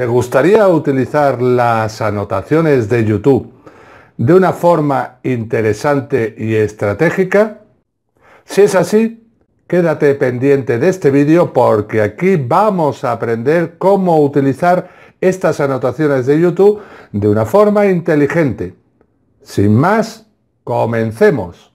¿Te gustaría utilizar las anotaciones de YouTube de una forma interesante y estratégica? Si es así, quédate pendiente de este vídeo porque aquí vamos a aprender cómo utilizar estas anotaciones de YouTube de una forma inteligente. Sin más, comencemos.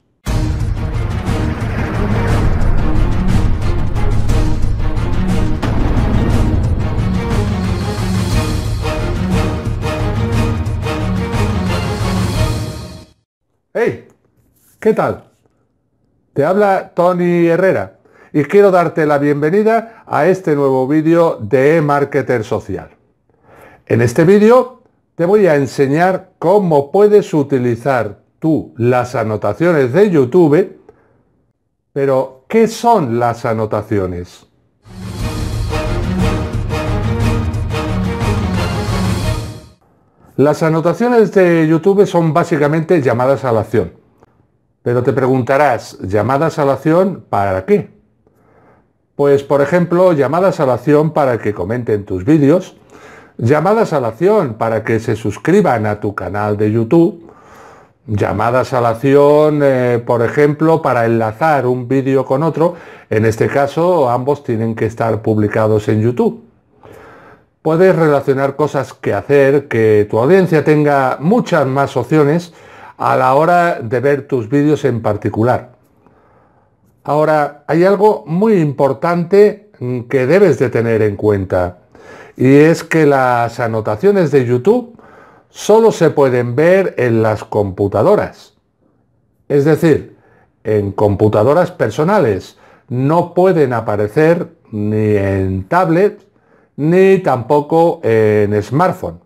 Hey, ¿qué tal? Te habla Tony Herrera y quiero darte la bienvenida a este nuevo vídeo de Marketer Social. En este vídeo te voy a enseñar cómo puedes utilizar tú las anotaciones de YouTube, pero ¿qué son las anotaciones? Las anotaciones de YouTube son básicamente llamadas a la acción. Pero te preguntarás, ¿llamadas a la acción para qué? Pues por ejemplo, llamadas a la acción para que comenten tus vídeos, llamadas a la acción para que se suscriban a tu canal de YouTube, llamadas a la acción, eh, por ejemplo, para enlazar un vídeo con otro, en este caso ambos tienen que estar publicados en YouTube puedes relacionar cosas que hacer, que tu audiencia tenga muchas más opciones a la hora de ver tus vídeos en particular. Ahora, hay algo muy importante mm, que debes de tener en cuenta y es que las anotaciones de YouTube solo se pueden ver en las computadoras. Es decir, en computadoras personales. No pueden aparecer ni en tablets ni tampoco en smartphone.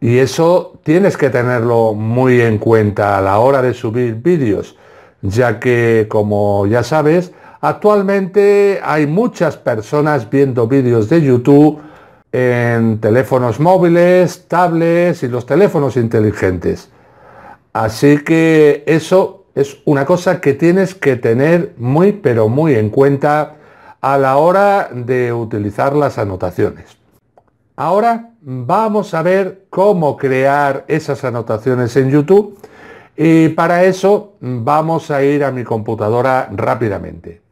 Y eso tienes que tenerlo muy en cuenta a la hora de subir vídeos, ya que, como ya sabes, actualmente hay muchas personas viendo vídeos de YouTube en teléfonos móviles, tablets y los teléfonos inteligentes. Así que eso es una cosa que tienes que tener muy pero muy en cuenta a la hora de utilizar las anotaciones. Ahora vamos a ver cómo crear esas anotaciones en YouTube y para eso vamos a ir a mi computadora rápidamente.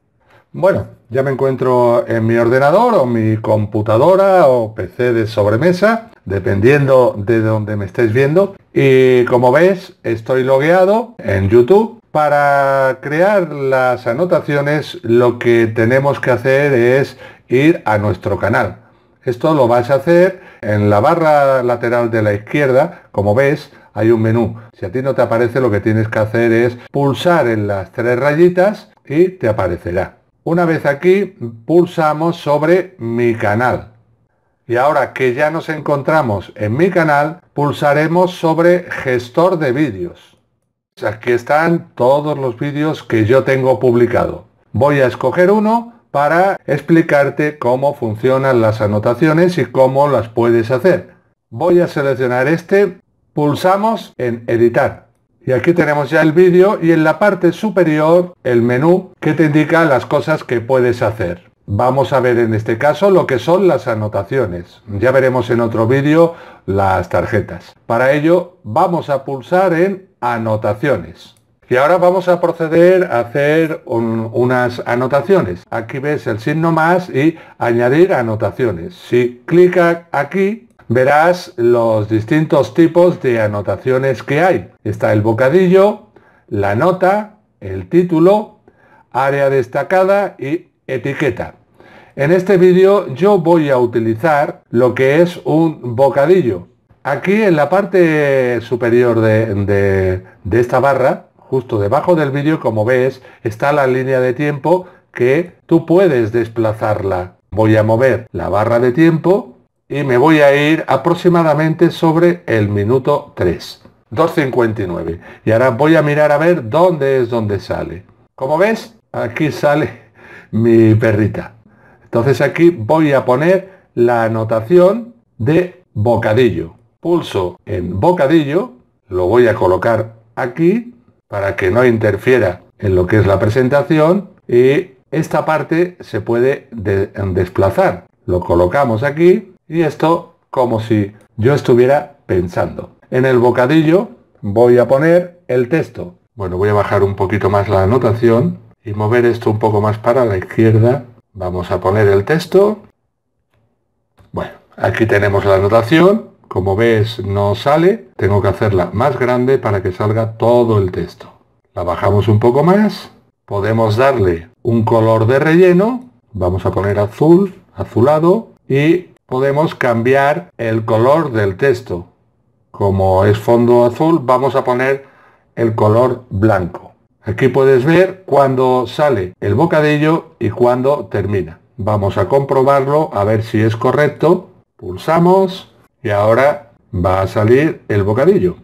Bueno, ya me encuentro en mi ordenador o mi computadora o PC de sobremesa, dependiendo de donde me estéis viendo. Y como ves, estoy logueado en YouTube para crear las anotaciones lo que tenemos que hacer es ir a nuestro canal. Esto lo vas a hacer en la barra lateral de la izquierda, como ves, hay un menú. Si a ti no te aparece, lo que tienes que hacer es pulsar en las tres rayitas y te aparecerá. Una vez aquí, pulsamos sobre mi canal. Y ahora que ya nos encontramos en mi canal, pulsaremos sobre gestor de vídeos. Aquí están todos los vídeos que yo tengo publicado. Voy a escoger uno para explicarte cómo funcionan las anotaciones y cómo las puedes hacer. Voy a seleccionar este, pulsamos en editar. Y aquí tenemos ya el vídeo y en la parte superior el menú que te indica las cosas que puedes hacer. Vamos a ver en este caso lo que son las anotaciones. Ya veremos en otro vídeo las tarjetas. Para ello vamos a pulsar en anotaciones. Y ahora vamos a proceder a hacer unas anotaciones. Aquí ves el signo más y añadir anotaciones. Si clica aquí, verás los distintos tipos de anotaciones que hay. Está el bocadillo, la nota, el título, área destacada y etiqueta. En este vídeo yo voy a utilizar lo que es un bocadillo. Aquí en la parte superior de, esta barra, justo debajo del vídeo, como ves, está la línea de tiempo que tú puedes desplazarla. Voy a mover la barra de tiempo y me voy a ir aproximadamente sobre el minuto 3, 2.59. Y ahora voy a mirar a ver dónde es donde sale. Como ves, aquí sale mi perrita. Entonces aquí voy a poner la anotación de bocadillo pulso en bocadillo, lo voy a colocar aquí para que no interfiera en lo que es la presentación y esta parte se puede desplazar. Lo colocamos aquí y esto como si yo estuviera pensando. En el bocadillo voy a poner el texto. Bueno, voy a bajar un poquito más la anotación y mover esto un poco más para la izquierda. Vamos a poner el texto. Bueno, aquí tenemos la anotación como ves no sale, tengo que hacerla más grande para que salga todo el texto. La bajamos un poco más, podemos darle un color de relleno, vamos a poner azul, azulado, y podemos cambiar el color del texto. Como es fondo azul, vamos a poner el color blanco. Aquí puedes ver cuando sale el bocadillo y cuando termina. Vamos a comprobarlo a ver si es correcto. Pulsamos y ahora va a salir el bocadillo.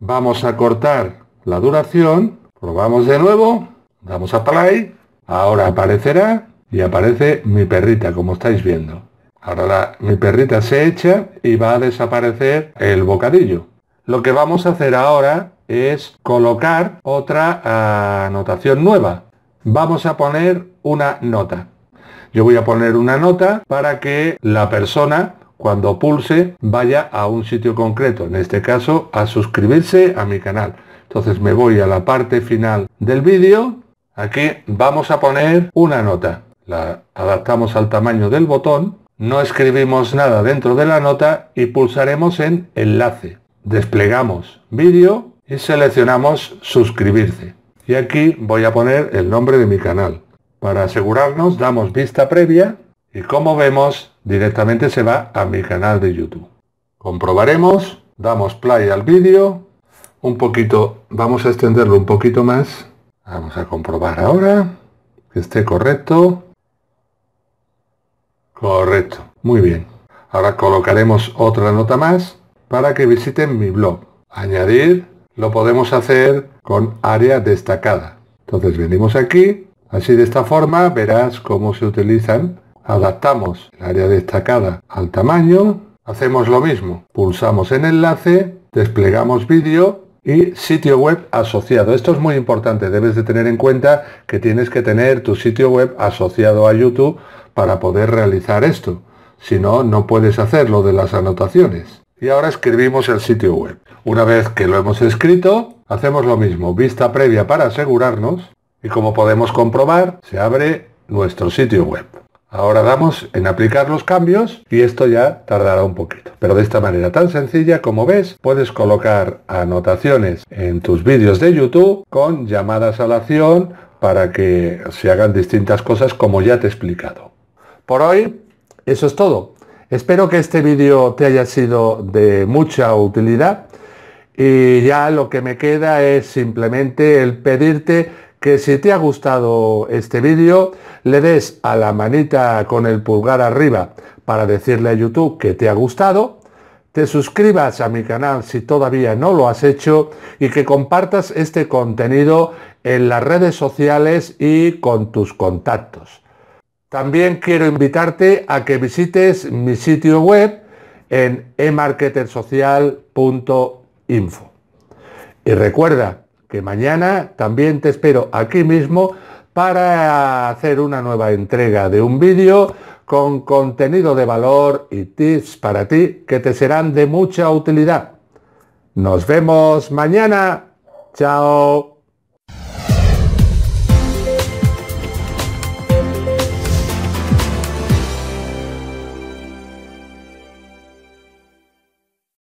Vamos a cortar la duración, probamos de nuevo, damos a play, ahora aparecerá y aparece mi perrita, como estáis viendo. Ahora mi perrita se echa y va a desaparecer el bocadillo. Lo que vamos a hacer ahora es colocar otra anotación nueva. Vamos a poner una nota. Yo voy a poner una nota para que la persona cuando pulse vaya a un sitio concreto, en este caso a suscribirse a mi canal. Entonces me voy a la parte final del vídeo, aquí vamos a poner una nota. La adaptamos al tamaño del botón, no escribimos nada dentro de la nota y pulsaremos en enlace. Desplegamos vídeo y seleccionamos suscribirse. Y aquí voy a poner el nombre de mi canal. Para asegurarnos damos vista previa y como vemos directamente se va a mi canal de YouTube. Comprobaremos, damos play al vídeo, un poquito, vamos a extenderlo un poquito más. Vamos a comprobar ahora que esté correcto. Correcto, muy bien. Ahora colocaremos otra nota más para que visiten mi blog. Añadir lo podemos hacer con área destacada. Entonces venimos aquí, así de esta forma verás cómo se utilizan adaptamos el área destacada al tamaño, hacemos lo mismo, pulsamos en enlace, desplegamos vídeo y sitio web asociado. Esto es muy importante, debes de tener en cuenta que tienes que tener tu sitio web asociado a YouTube para poder realizar esto. Si no, no puedes hacerlo de las anotaciones. Y ahora escribimos el sitio web. Una vez que lo hemos escrito, hacemos lo mismo, vista previa para asegurarnos y como podemos comprobar, se abre nuestro sitio web. Ahora damos en aplicar los cambios y esto ya tardará un poquito. Pero de esta manera tan sencilla, como ves, puedes colocar anotaciones en tus vídeos de YouTube con llamadas a la acción para que se hagan distintas cosas como ya te he explicado. Por hoy, eso es todo. Espero que este vídeo te haya sido de mucha utilidad y ya lo que me queda es simplemente el pedirte que si te ha gustado este vídeo, le des a la manita con el pulgar arriba para decirle a YouTube que te ha gustado, te suscribas a mi canal si todavía no lo has hecho y que compartas este contenido en las redes sociales y con tus contactos. También quiero invitarte a que visites mi sitio web en emarketersocial.info. Y recuerda, que mañana también te espero aquí mismo para hacer una nueva entrega de un vídeo con contenido de valor y tips para ti que te serán de mucha utilidad. Nos vemos mañana. Chao.